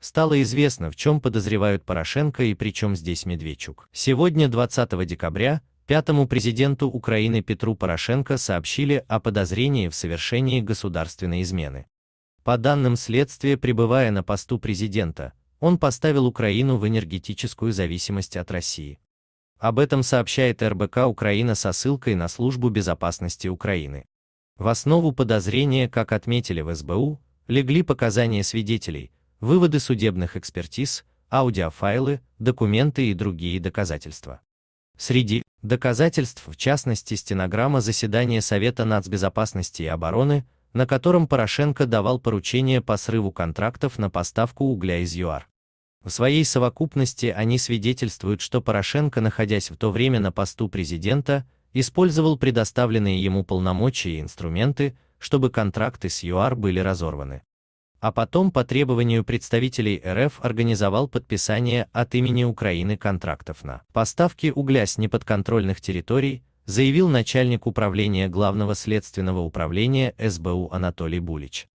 стало известно, в чем подозревают Порошенко и при чем здесь Медведчук. Сегодня, 20 декабря, пятому президенту Украины Петру Порошенко сообщили о подозрении в совершении государственной измены. По данным следствия, пребывая на посту президента, он поставил Украину в энергетическую зависимость от России. Об этом сообщает РБК Украина со ссылкой на Службу безопасности Украины. В основу подозрения, как отметили в СБУ, легли показания свидетелей, выводы судебных экспертиз, аудиофайлы, документы и другие доказательства. Среди доказательств, в частности, стенограмма заседания Совета нацбезопасности и обороны, на котором Порошенко давал поручение по срыву контрактов на поставку угля из ЮАР. В своей совокупности они свидетельствуют, что Порошенко, находясь в то время на посту президента, использовал предоставленные ему полномочия и инструменты, чтобы контракты с ЮАР были разорваны а потом по требованию представителей РФ организовал подписание от имени Украины контрактов на поставки угля с неподконтрольных территорий, заявил начальник управления Главного следственного управления СБУ Анатолий Булич.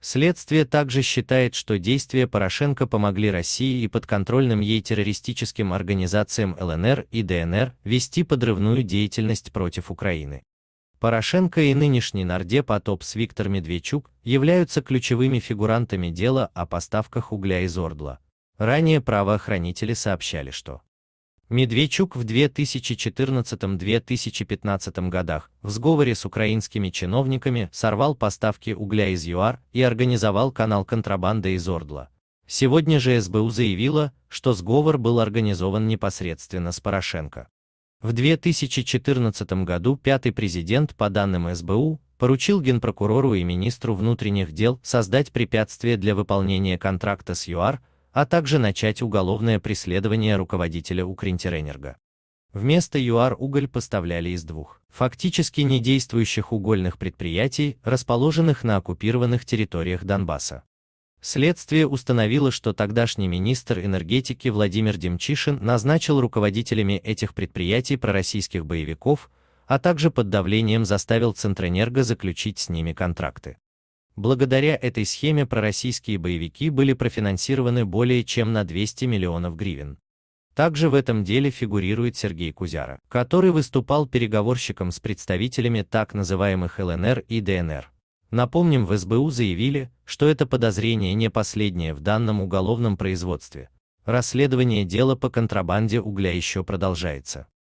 Следствие также считает, что действия Порошенко помогли России и подконтрольным ей террористическим организациям ЛНР и ДНР вести подрывную деятельность против Украины. Порошенко и нынешний нардеп Атопс Виктор Медведчук являются ключевыми фигурантами дела о поставках угля из Ордла. Ранее правоохранители сообщали, что Медведчук в 2014-2015 годах в сговоре с украинскими чиновниками сорвал поставки угля из ЮАР и организовал канал контрабанды из Ордла. Сегодня же СБУ заявила, что сговор был организован непосредственно с Порошенко. В 2014 году пятый президент, по данным СБУ, поручил генпрокурору и министру внутренних дел создать препятствия для выполнения контракта с ЮАР, а также начать уголовное преследование руководителя Укринтерэнерго. Вместо ЮАР уголь поставляли из двух фактически недействующих угольных предприятий, расположенных на оккупированных территориях Донбасса. Следствие установило, что тогдашний министр энергетики Владимир Демчишин назначил руководителями этих предприятий пророссийских боевиков, а также под давлением заставил Центроэнерго заключить с ними контракты. Благодаря этой схеме пророссийские боевики были профинансированы более чем на 200 миллионов гривен. Также в этом деле фигурирует Сергей Кузяра, который выступал переговорщиком с представителями так называемых ЛНР и ДНР. Напомним, в СБУ заявили, что это подозрение не последнее в данном уголовном производстве. Расследование дела по контрабанде угля еще продолжается.